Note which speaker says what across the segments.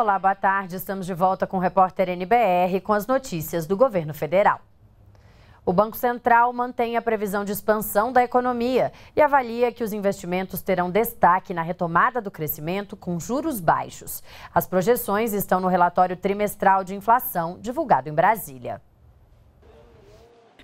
Speaker 1: Olá, boa tarde. Estamos de volta com o repórter NBR com as notícias do governo federal. O Banco Central mantém a previsão de expansão da economia e avalia que os investimentos terão destaque na retomada do crescimento com juros baixos. As projeções estão no relatório trimestral de inflação divulgado em Brasília.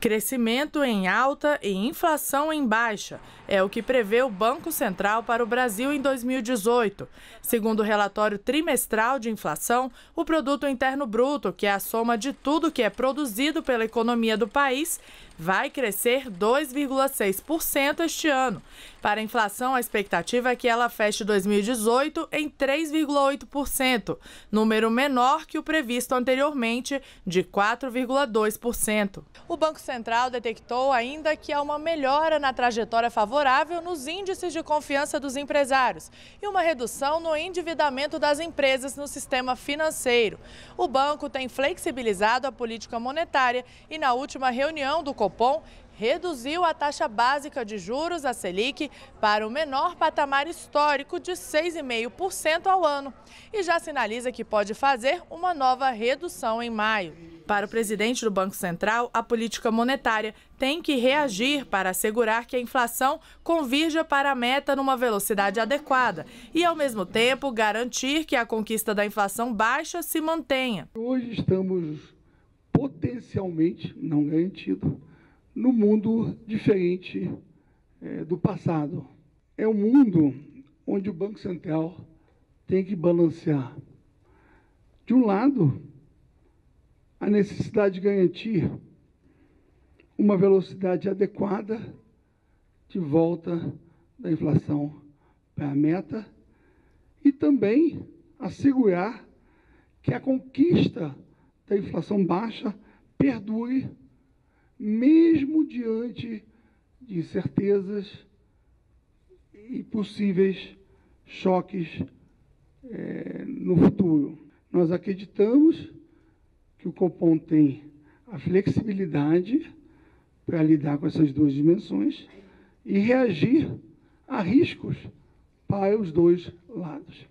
Speaker 2: Crescimento em alta e inflação em baixa é o que prevê o Banco Central para o Brasil em 2018. Segundo o relatório trimestral de inflação, o produto interno bruto, que é a soma de tudo que é produzido pela economia do país, vai crescer 2,6% este ano. Para a inflação, a expectativa é que ela feche 2018 em 3,8%, número menor que o previsto anteriormente, de 4,2%. O Banco Central detectou ainda que há uma melhora na trajetória favorável favorável nos índices de confiança dos empresários e uma redução no endividamento das empresas no sistema financeiro. O banco tem flexibilizado a política monetária e, na última reunião do Copom, reduziu a taxa básica de juros, a Selic, para o menor patamar histórico de 6,5% ao ano e já sinaliza que pode fazer uma nova redução em maio. Para o presidente do Banco Central, a política monetária tem que reagir para assegurar que a inflação convirja para a meta numa velocidade adequada e, ao mesmo tempo, garantir que a conquista da inflação baixa se mantenha.
Speaker 3: Hoje estamos potencialmente, não garantido, no mundo diferente é, do passado. É um mundo onde o Banco Central tem que balancear, de um lado, a necessidade de garantir uma velocidade adequada de volta da inflação para é a meta e também assegurar que a conquista da inflação baixa perdure, mesmo diante de incertezas e possíveis choques é, no futuro. Nós acreditamos que o Copom tem a flexibilidade para lidar com essas duas dimensões e reagir a riscos para os dois lados.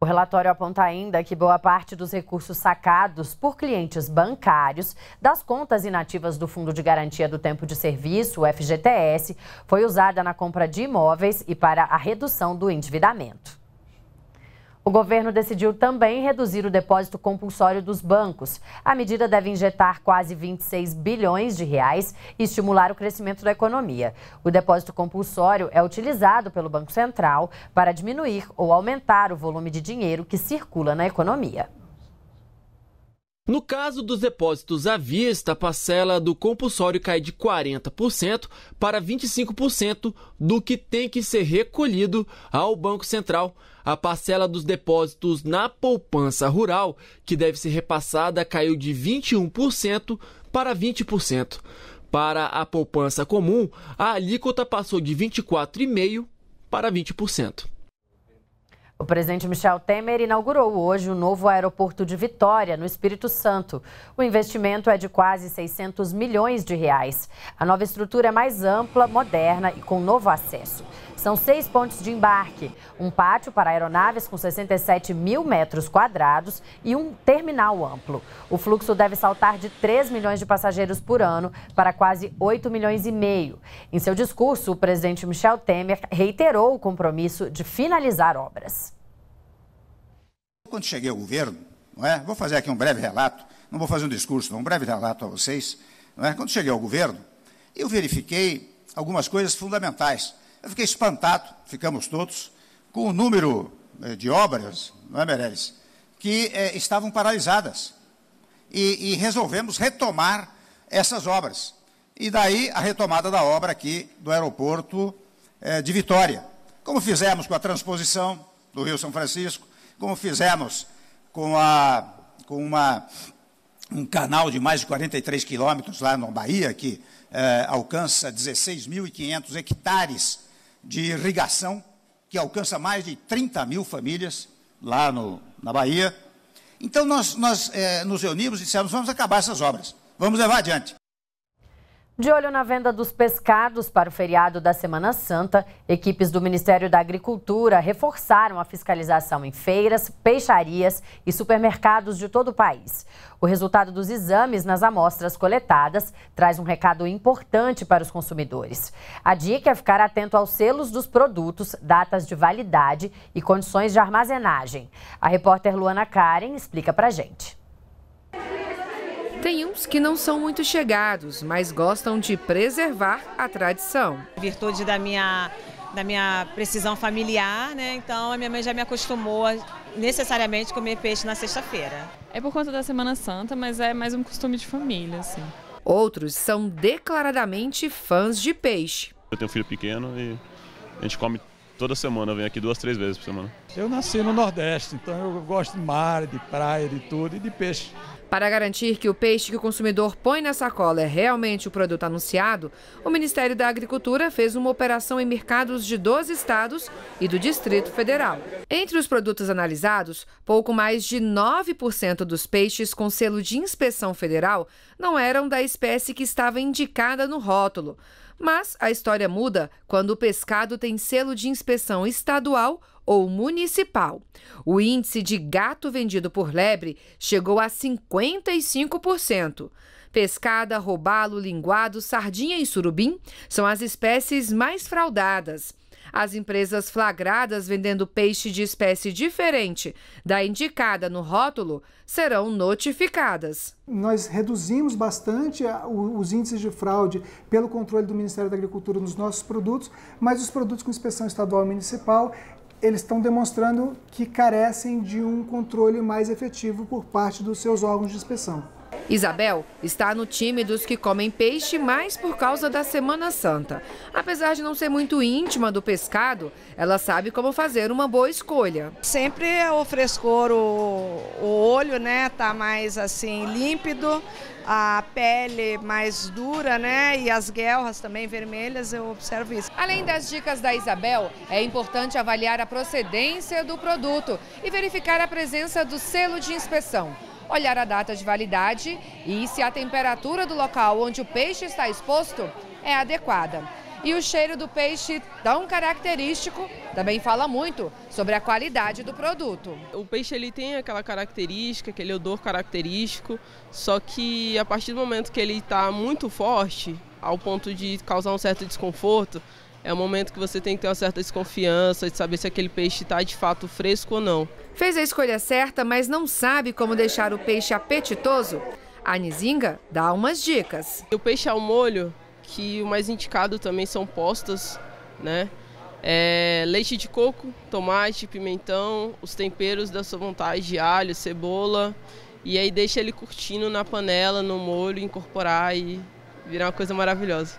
Speaker 1: O relatório aponta ainda que boa parte dos recursos sacados por clientes bancários das contas inativas do Fundo de Garantia do Tempo de Serviço, o FGTS, foi usada na compra de imóveis e para a redução do endividamento. O governo decidiu também reduzir o depósito compulsório dos bancos. A medida deve injetar quase 26 bilhões de reais e estimular o crescimento da economia. O depósito compulsório é utilizado pelo Banco Central para diminuir ou aumentar o volume de dinheiro que circula na economia.
Speaker 3: No caso dos depósitos à vista, a parcela do compulsório cai de 40% para 25% do que tem que ser recolhido ao Banco Central. A parcela dos depósitos na poupança rural, que deve ser repassada, caiu de 21% para 20%. Para a poupança comum, a alíquota passou de 24,5% para 20%.
Speaker 1: O presidente Michel Temer inaugurou hoje o novo aeroporto de Vitória, no Espírito Santo. O investimento é de quase 600 milhões de reais. A nova estrutura é mais ampla, moderna e com novo acesso. São seis pontos de embarque, um pátio para aeronaves com 67 mil metros quadrados e um terminal amplo. O fluxo deve saltar de 3 milhões de passageiros por ano para quase 8 milhões e meio. Em seu discurso, o presidente Michel Temer reiterou o compromisso de finalizar obras.
Speaker 4: Quando cheguei ao governo, é? vou fazer aqui um breve relato, não vou fazer um discurso, não, um breve relato a vocês. É? Quando cheguei ao governo, eu verifiquei algumas coisas fundamentais eu fiquei espantado, ficamos todos, com o número eh, de obras, não é, Meirelles, que é, estavam paralisadas. E, e resolvemos retomar essas obras. E daí a retomada da obra aqui do aeroporto é, de Vitória. Como fizemos com a transposição do Rio São Francisco, como fizemos com, a, com uma, um canal de mais de 43 quilômetros lá na Bahia, que é, alcança 16.500 hectares de irrigação, que alcança mais de 30 mil famílias lá no, na Bahia. Então, nós, nós é, nos reunimos e dissemos: vamos acabar essas obras, vamos levar adiante. De olho na venda
Speaker 1: dos pescados para o feriado da Semana Santa, equipes do Ministério da Agricultura reforçaram a fiscalização em feiras, peixarias e supermercados de todo o país. O resultado dos exames nas amostras coletadas traz um recado importante para os consumidores. A dica é ficar atento aos selos dos produtos, datas de validade e condições de armazenagem. A repórter Luana Karen explica para gente. Tem uns que não são muito chegados, mas gostam de preservar
Speaker 5: a tradição. Em virtude da minha, da minha precisão familiar, né?
Speaker 3: Então a minha mãe já me acostumou a necessariamente comer peixe na sexta-feira. É por conta da Semana Santa, mas é mais um costume de família, assim.
Speaker 5: Outros são declaradamente fãs de peixe. Eu tenho um filho pequeno e a gente come toda semana, vem aqui duas, três vezes por semana. Eu nasci no Nordeste, então eu gosto de mar, de praia, de tudo e de peixe. Para garantir que o peixe que o consumidor põe na sacola é realmente o produto anunciado, o Ministério da Agricultura fez uma operação em mercados de 12 estados e do Distrito Federal. Entre os produtos analisados, pouco mais de 9% dos peixes com selo de inspeção federal não eram da espécie que estava indicada no rótulo. Mas a história muda quando o pescado tem selo de inspeção estadual ou municipal. O índice de gato vendido por lebre chegou a 55%. Pescada, robalo, linguado, sardinha e surubim são as espécies mais fraudadas. As empresas flagradas vendendo peixe de espécie diferente da indicada no rótulo serão
Speaker 4: notificadas. Nós reduzimos bastante os índices de fraude pelo controle do Ministério da Agricultura nos nossos produtos, mas os produtos com inspeção estadual e municipal eles estão demonstrando que carecem de um controle mais efetivo por parte dos seus órgãos de inspeção.
Speaker 5: Isabel está no time dos que comem peixe mais por causa da Semana Santa. Apesar de não ser muito íntima do pescado, ela sabe como fazer uma boa escolha. Sempre é o frescor, o, o olho, né, tá mais assim límpido, a pele mais dura, né, e as guelras também vermelhas, eu observo isso. Além das dicas da Isabel, é importante avaliar a procedência do produto e verificar a presença do selo de inspeção olhar a data de validade e se a temperatura do local onde o peixe está exposto é adequada. E o cheiro do peixe, tão característico, também fala muito sobre a qualidade do produto.
Speaker 2: O peixe ele tem aquela característica, aquele odor característico, só que a partir do momento que ele está muito forte, ao ponto de causar um certo desconforto, é um momento que você tem que ter uma certa desconfiança de saber se aquele peixe está de fato fresco ou não.
Speaker 5: Fez a escolha certa, mas não sabe como deixar o peixe
Speaker 2: apetitoso? A Nizinga dá umas dicas. O peixe ao molho, que o mais indicado também são postas, né? É, leite de coco, tomate, pimentão, os temperos da sua vontade, de alho, cebola. E aí deixa ele curtindo na panela, no molho, incorporar e virar uma coisa maravilhosa.